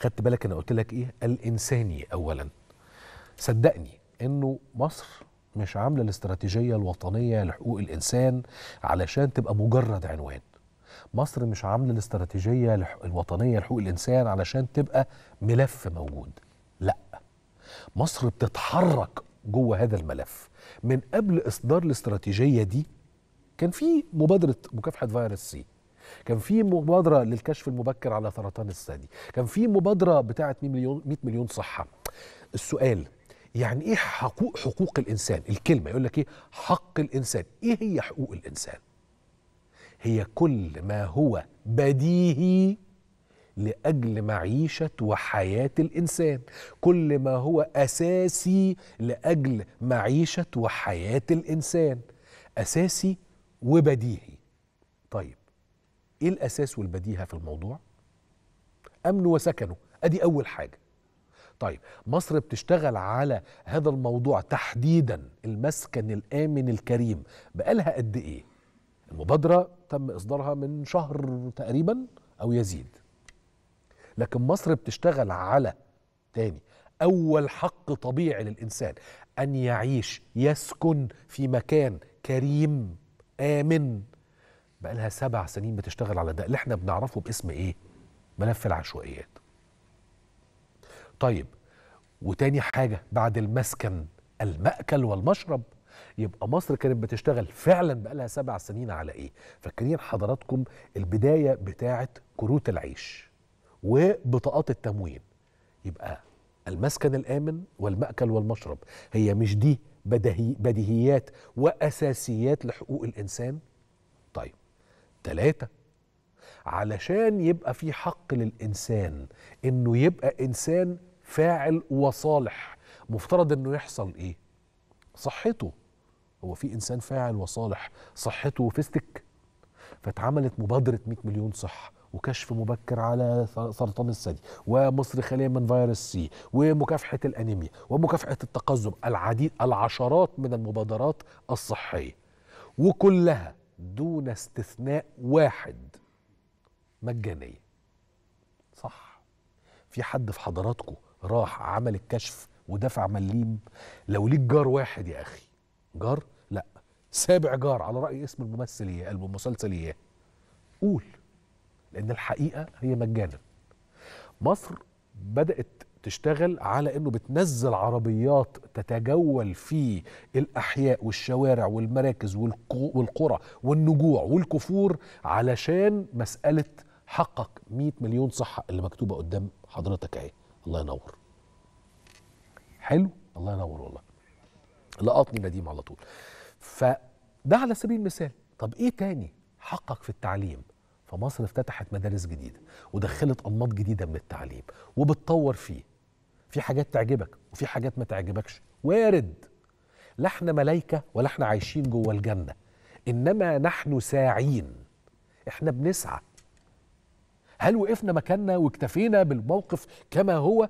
خدت بالك انا قلت لك ايه الانساني اولا صدقني انه مصر مش عامله الاستراتيجيه الوطنيه لحقوق الانسان علشان تبقى مجرد عنوان مصر مش عامله الاستراتيجيه الوطنيه لحقوق الانسان علشان تبقى ملف موجود لا مصر بتتحرك جوه هذا الملف من قبل اصدار الاستراتيجيه دي كان في مبادره مكافحه فيروس سي كان في مبادره للكشف المبكر على سرطان الثدي كان في مبادره بتاعه 100 مليون 100 مليون صحه السؤال يعني ايه حقوق حقوق الانسان الكلمه يقول لك ايه حق الانسان ايه هي حقوق الانسان هي كل ما هو بديهي لاجل معيشه وحياه الانسان كل ما هو اساسي لاجل معيشه وحياه الانسان اساسي وبديهي طيب ايه الاساس والبديهه في الموضوع امن وسكنه ادي اول حاجه طيب مصر بتشتغل على هذا الموضوع تحديدا المسكن الامن الكريم بقالها قد ايه المبادره تم اصدارها من شهر تقريبا او يزيد لكن مصر بتشتغل على تاني اول حق طبيعي للانسان ان يعيش يسكن في مكان كريم امن بقى لها سبع سنين بتشتغل على ده اللي احنا بنعرفه باسم ايه؟ ملف العشوائيات. طيب وتاني حاجه بعد المسكن المأكل والمشرب يبقى مصر كانت بتشتغل فعلا بقى لها سبع سنين على ايه؟ فاكرين حضراتكم البدايه بتاعه كروت العيش وبطاقات التموين يبقى المسكن الامن والمأكل والمشرب هي مش دي بديهيات واساسيات لحقوق الانسان؟ طيب ثلاثة علشان يبقى في حق للإنسان إنه يبقى إنسان فاعل وصالح مفترض إنه يحصل إيه؟ صحته هو في إنسان فاعل وصالح صحته فيستك فاتعملت مبادرة 100 مليون صحة وكشف مبكر على سرطان الثدي ومصر خالية من فيروس سي ومكافحة الأنيميا ومكافحة التقزم العديد العشرات من المبادرات الصحية وكلها دون استثناء واحد مجانية صح في حد في حضراتكم راح عمل الكشف ودفع مليم لو ليك جار واحد يا أخي جار لا سابع جار على رأي اسم الممثل إياه المسلسل إياه قول لأن الحقيقة هي مجانا مصر بدأت تشتغل على انه بتنزل عربيات تتجول في الاحياء والشوارع والمراكز والقرى والنجوع والكفور علشان مساله حقق 100 مليون صحه اللي مكتوبه قدام حضرتك اهي الله ينور حلو الله ينور والله لقطني نديم على طول فده على سبيل المثال طب ايه تاني حقق في التعليم فمصر افتتحت مدارس جديدة ودخلت أنماط جديدة من التعليم وبتطور فيه في حاجات تعجبك وفي حاجات ما تعجبكش وارد لا احنا ملايكه ولا احنا عايشين جوه الجنه انما نحن ساعين احنا بنسعى هل وقفنا مكاننا واكتفينا بالموقف كما هو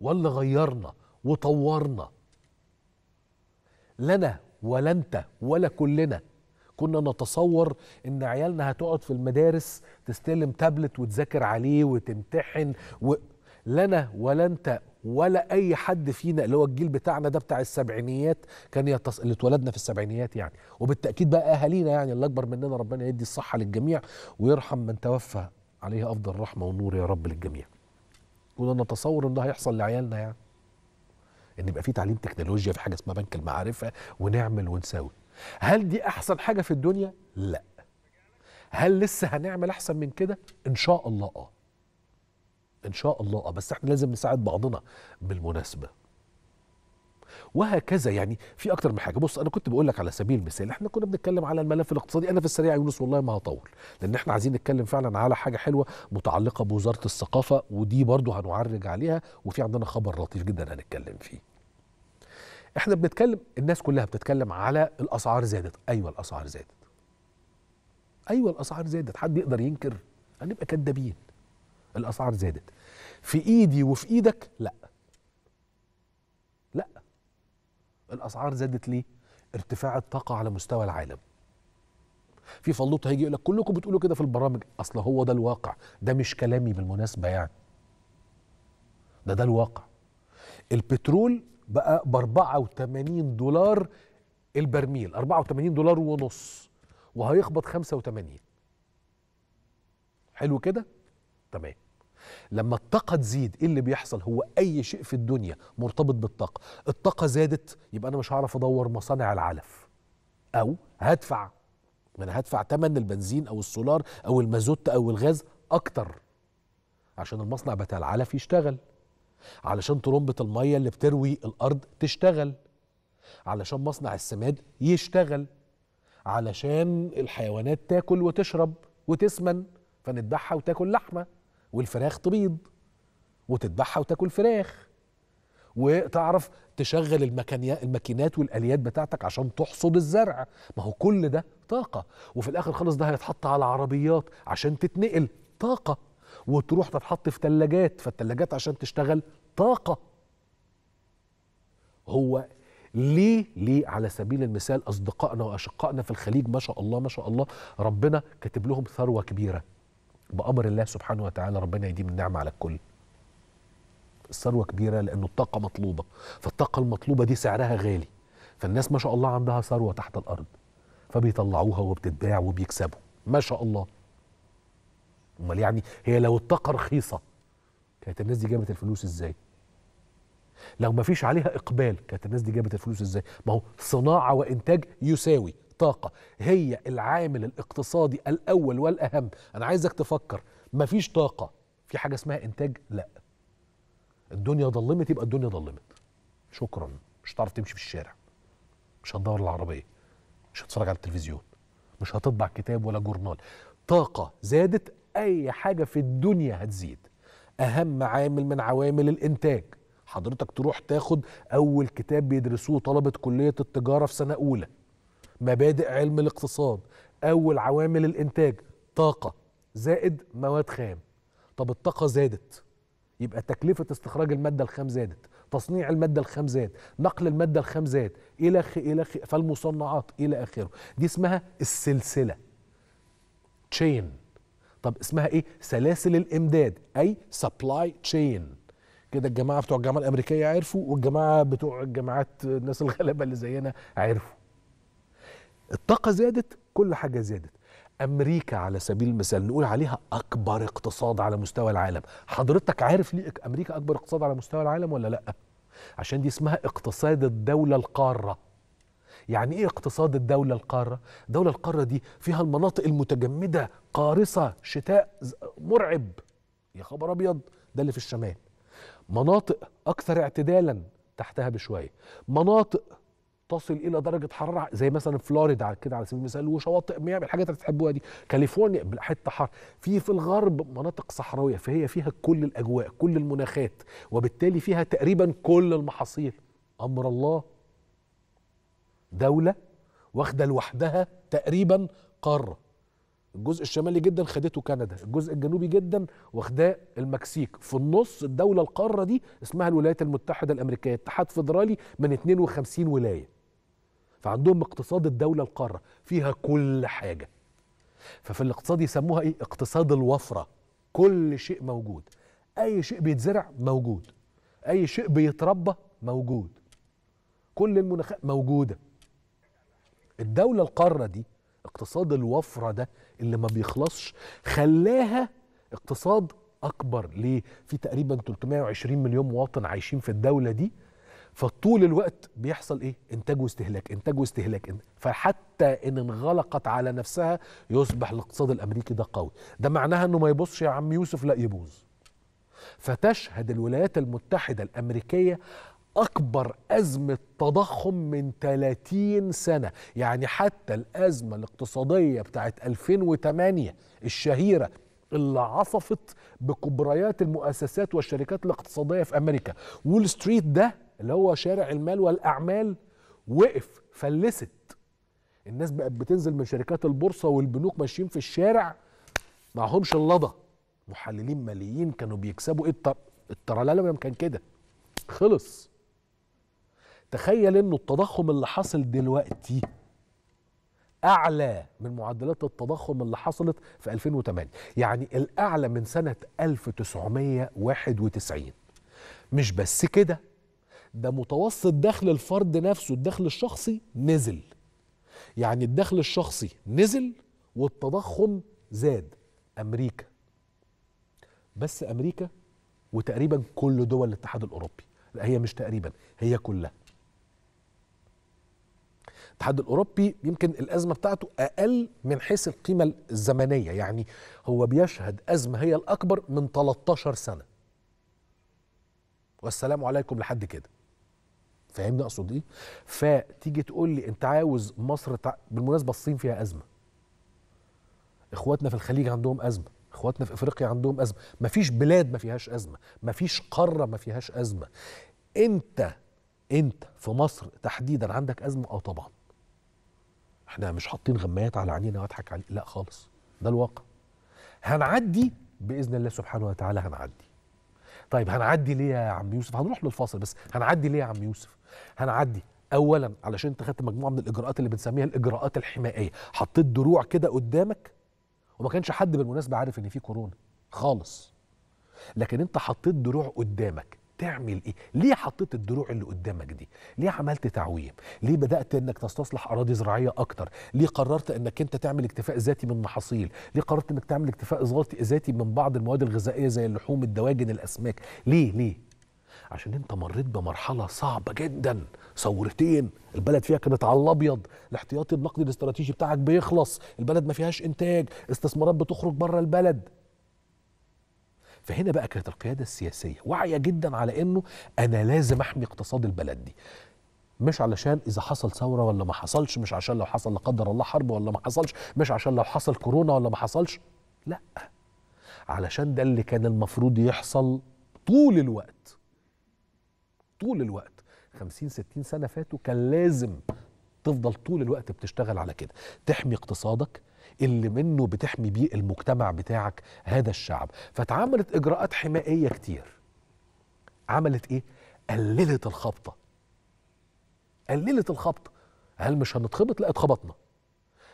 ولا غيرنا وطورنا لنا ولا انت ولا كلنا كنا نتصور ان عيالنا هتقعد في المدارس تستلم تابلت وتذاكر عليه وتمتحن و... لا انا ولا انت ولا اي حد فينا اللي هو الجيل بتاعنا ده بتاع السبعينيات كان يتص... اللي اتولدنا في السبعينيات يعني وبالتاكيد بقى اهالينا يعني اللي اكبر مننا ربنا يدي الصحه للجميع ويرحم من توفى عليه افضل رحمه ونور يا رب للجميع كنا نتصور ان ده هيحصل لعيالنا يعني ان يبقى في تعليم تكنولوجيا في حاجه اسمها بنك المعرفه ونعمل ونساوي هل دي احسن حاجه في الدنيا لا هل لسه هنعمل احسن من كده ان شاء الله اه ان شاء الله آه، بس احنا لازم نساعد بعضنا بالمناسبه وهكذا يعني في اكتر من حاجه بص انا كنت بقول لك على سبيل المثال احنا كنا بنتكلم على الملف الاقتصادي انا في السريع يونس والله ما هطول لان احنا عايزين نتكلم فعلا على حاجه حلوه متعلقه بوزاره الثقافه ودي برضه هنعرج عليها وفي عندنا خبر لطيف جدا هنتكلم فيه احنا بنتكلم الناس كلها بتتكلم على الاسعار زادت ايوه الاسعار زادت ايوه الاسعار زادت حد يقدر ينكر هنبقى كدابين الاسعار زادت في ايدي وفي ايدك لا لا الاسعار زادت ليه ارتفاع الطاقه على مستوى العالم في فلوط هيجي يقول لك كلكم بتقولوا كده في البرامج اصل هو ده الواقع ده مش كلامي بالمناسبه يعني ده ده الواقع البترول بقى ب 84 دولار البرميل 84 دولار ونص وهيخبط 85 حلو كده تمام لما الطاقة تزيد ايه اللي بيحصل هو أي شيء في الدنيا مرتبط بالطاقة الطاقة زادت يبقى أنا مش هعرف أدور مصانع العلف أو هدفع أنا هدفع تمن البنزين أو السولار أو المازوت أو الغاز أكتر عشان المصنع بتاع العلف يشتغل علشان طرمبة المية اللي بتروي الأرض تشتغل علشان مصنع السماد يشتغل علشان الحيوانات تاكل وتشرب وتسمن فندعها وتاكل لحمه والفراخ تبيض وتذبحها وتاكل فراخ وتعرف تشغل الماكينات والاليات بتاعتك عشان تحصد الزرع ما هو كل ده طاقه وفي الاخر خالص ده هيتحط على عربيات عشان تتنقل طاقه وتروح تتحط في ثلاجات فالثلاجات عشان تشتغل طاقه هو ليه ليه على سبيل المثال اصدقائنا واشقائنا في الخليج ما شاء الله ما شاء الله ربنا كاتب لهم ثروه كبيره بأمر الله سبحانه وتعالى ربنا يديم النعمة على الكل الثروة كبيرة لأنه الطاقة مطلوبة فالطاقة المطلوبة دي سعرها غالي فالناس ما شاء الله عندها ثروة تحت الأرض فبيطلعوها وبتتباع وبيكسبوا ما شاء الله امال يعني هي لو الطاقه رخيصه كانت الناس دي جابت الفلوس ازاي لو ما فيش عليها اقبال كانت الناس دي جابت الفلوس ازاي ما هو صناعه وانتاج يساوي الطاقه هي العامل الاقتصادي الاول والاهم انا عايزك تفكر مفيش طاقه في حاجه اسمها انتاج لا الدنيا ضلمت يبقى الدنيا ضلمت شكرا مش هتعرف تمشي في الشارع مش هتدور العربيه مش هتتفرج على التلفزيون مش هتطبع كتاب ولا جورنال طاقه زادت اي حاجه في الدنيا هتزيد اهم عامل من عوامل الانتاج حضرتك تروح تاخد اول كتاب بيدرسوه طلبه كليه التجاره في سنه اولى مبادئ علم الاقتصاد اول عوامل الانتاج طاقه زائد مواد خام طب الطاقه زادت يبقى تكلفه استخراج الماده الخام زادت تصنيع المادة الخام زاد نقل المادة الخام زاد إلى خ... إلى خ... فالمصنعات إلى آخره دي اسمها السلسلة تشين طب اسمها إيه سلاسل الإمداد أي سبلاي تشين كده الجماعة بتوع الجامعة الأمريكية عرفوا والجماعة بتوع الجامعات الناس الغلابة اللي زينا عرفوا الطاقة زادت كل حاجة زادت أمريكا على سبيل المثال نقول عليها أكبر اقتصاد على مستوى العالم حضرتك عارف ليه أمريكا أكبر اقتصاد على مستوى العالم ولا لأ؟ عشان دي اسمها اقتصاد الدولة القارة يعني ايه اقتصاد الدولة القارة؟ دولة القارة دي فيها المناطق المتجمدة قارصة شتاء مرعب يا خبر ابيض ده اللي في الشمال مناطق اكثر اعتدالا تحتها بشوية مناطق تصل الى درجه حراره زي مثلا فلوريدا كده على سبيل المثال وشواطئ ميامي الحاجات اللي بتحبوها دي كاليفورنيا حته حر في في الغرب مناطق صحراويه فهي فيها كل الاجواء كل المناخات وبالتالي فيها تقريبا كل المحاصيل امر الله دوله واخده لوحدها تقريبا قاره الجزء الشمالي جدا خدته كندا الجزء الجنوبي جدا واخداه المكسيك في النص الدولة القارة دي اسمها الولايات المتحدة الأمريكية اتحاد فيدرالي من 52 ولاية فعندهم اقتصاد الدولة القارة فيها كل حاجة ففي الاقتصاد يسموها ايه اقتصاد الوفرة كل شيء موجود اي شيء بيتزرع موجود اي شيء بيتربى موجود كل المناخات موجودة الدولة القارة دي اقتصاد الوفرة ده اللي ما بيخلصش خلاها اقتصاد اكبر ليه في تقريبا 320 مليون مواطن عايشين في الدولة دي فطول الوقت بيحصل ايه انتاج واستهلاك انتاج واستهلاك فحتى ان انغلقت على نفسها يصبح الاقتصاد الامريكي ده قوي ده معناها انه ما يبصش يا عم يوسف لا يبوظ فتشهد الولايات المتحده الامريكيه أكبر أزمة تضخم من 30 سنة يعني حتى الأزمة الاقتصادية بتاعت 2008 الشهيرة اللي عصفت بكبريات المؤسسات والشركات الاقتصادية في أمريكا وول ستريت ده اللي هو شارع المال والاعمال وقف فلست الناس بقت بتنزل من شركات البورصه والبنوك ماشيين في الشارع معهمش اللضه محللين ماليين كانوا بيكسبوا ايه التر... الترللم كان كده خلص تخيل انه التضخم اللي حاصل دلوقتي اعلى من معدلات التضخم اللي حصلت في 2008 يعني الاعلى من سنه 1991 مش بس كده ده متوسط دخل الفرد نفسه الدخل الشخصي نزل يعني الدخل الشخصي نزل والتضخم زاد امريكا بس امريكا وتقريبا كل دول الاتحاد الاوروبي لا هي مش تقريبا هي كلها الاتحاد الاوروبي يمكن الازمه بتاعته اقل من حيث القيمه الزمنيه يعني هو بيشهد ازمه هي الاكبر من 13 سنه والسلام عليكم لحد كده فاهمني اقصد ايه فتيجي تقول لي انت عاوز مصر تع... بالمناسبه الصين فيها ازمه اخواتنا في الخليج عندهم ازمه اخواتنا في افريقيا عندهم ازمه مفيش بلاد ما فيهاش ازمه مفيش قاره ما فيهاش ازمه انت انت في مصر تحديدا عندك ازمه اه طبعا احنا مش حاطين غمايات على عينينا واضحك عليه لا خالص ده الواقع هنعدي باذن الله سبحانه وتعالى هنعدي طيب هنعدي ليه يا عم يوسف هنروح للفاصل بس هنعدي ليه يا عم يوسف هنعدي اولا علشان انت خدت مجموعه من الاجراءات اللي بنسميها الاجراءات الحمائيه حطيت دروع كده قدامك وما كانش حد بالمناسبه عارف ان في كورونا خالص لكن انت حطيت دروع قدامك بتعمل ايه ليه حطيت الدروع اللي قدامك دي ليه عملت تعويم ليه بدات انك تستصلح اراضي زراعيه اكتر ليه قررت انك انت تعمل اكتفاء ذاتي من محاصيل ليه قررت انك تعمل اكتفاء ذاتي من بعض المواد الغذائيه زي اللحوم الدواجن الاسماك ليه ليه عشان انت مريت بمرحله صعبه جدا ثورتين البلد فيها كانت على الابيض الاحتياطي النقدي الاستراتيجي بتاعك بيخلص البلد ما فيهاش انتاج استثمارات بتخرج بره البلد فهنا بقى كانت القياده السياسيه واعيه جدا على انه انا لازم احمي اقتصاد البلد دي مش علشان اذا حصل ثوره ولا ما حصلش مش عشان لو حصل لا قدر الله حرب ولا ما حصلش مش عشان لو حصل كورونا ولا ما حصلش لا علشان ده اللي كان المفروض يحصل طول الوقت طول الوقت 50 60 سنه فاتوا كان لازم تفضل طول الوقت بتشتغل على كده تحمي اقتصادك اللي منه بتحمي بيه المجتمع بتاعك هذا الشعب فتعملت اجراءات حمائيه كتير عملت ايه قللت الخبطه قللت الخبطه هل مش هنتخبط لا اتخبطنا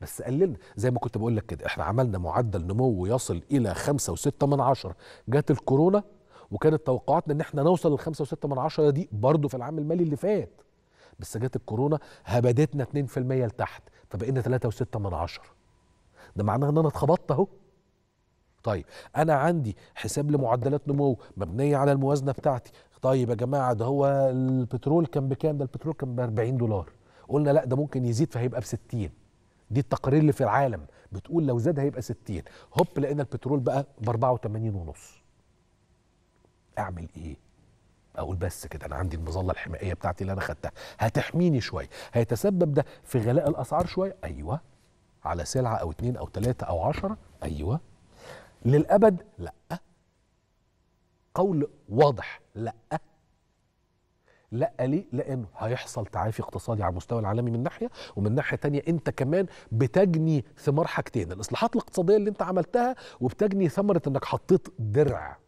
بس قللنا زي ما كنت بقول لك كده احنا عملنا معدل نمو يصل الى خمسة وستة من عشرة جت الكورونا وكانت توقعاتنا ان احنا نوصل ل وستة من عشرة دي برضه في العام المالي اللي فات بس جت الكورونا هبدتنا 2% لتحت فبقينا 3.6 من 10 ده معناه ان انا اتخبطت اهو طيب انا عندي حساب لمعدلات نمو مبنيه على الموازنه بتاعتي طيب يا جماعه ده هو البترول كان بكام ده البترول كان ب 40 دولار قلنا لا ده ممكن يزيد فهيبقى ب 60 دي التقارير اللي في العالم بتقول لو زاد هيبقى 60 هوب لقينا البترول بقى ب 84 ونص اعمل ايه اقول بس كده انا عندي المظله الحمائيه بتاعتي اللي انا خدتها هتحميني شويه هيتسبب ده في غلاء الاسعار شويه ايوه على سلعه او اتنين او تلاته او عشره ايوه للابد لا قول واضح لا لا ليه؟ لأنه هيحصل تعافي اقتصادي على المستوى العالمي من ناحية ومن ناحية تانية أنت كمان بتجني ثمار حاجتين الإصلاحات الاقتصادية اللي أنت عملتها وبتجني ثمرة أنك حطيت درع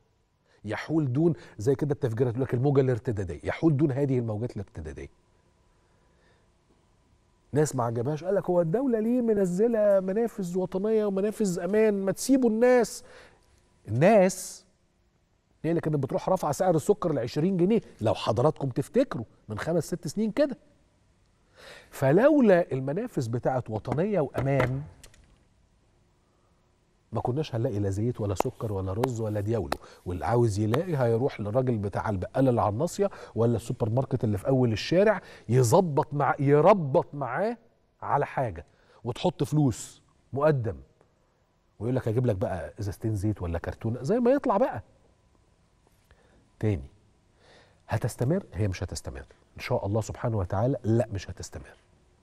يحول دون زي كده التفجيرات يقول لك الموجه الارتداديه يحول دون هذه الموجات الارتداديه ناس ما عجبهاش قال لك هو الدوله ليه منزله منافذ وطنيه ومنافذ امان ما تسيبوا الناس الناس هي اللي كانت بتروح رافعه سعر السكر ل 20 جنيه لو حضراتكم تفتكروا من خمس ست سنين كده فلولا المنافس بتاعت وطنيه وامان ما كناش هنلاقي لا زيت ولا سكر ولا رز ولا دياولو واللي عاوز يلاقي هيروح للراجل بتاع البقاله اللي على الناصيه ولا السوبر ماركت اللي في اول الشارع يظبط مع يربط معاه على حاجه وتحط فلوس مقدم ويقول لك هجيب لك بقى ازازتين زيت ولا كرتونه زي ما يطلع بقى تاني هتستمر هي مش هتستمر ان شاء الله سبحانه وتعالى لا مش هتستمر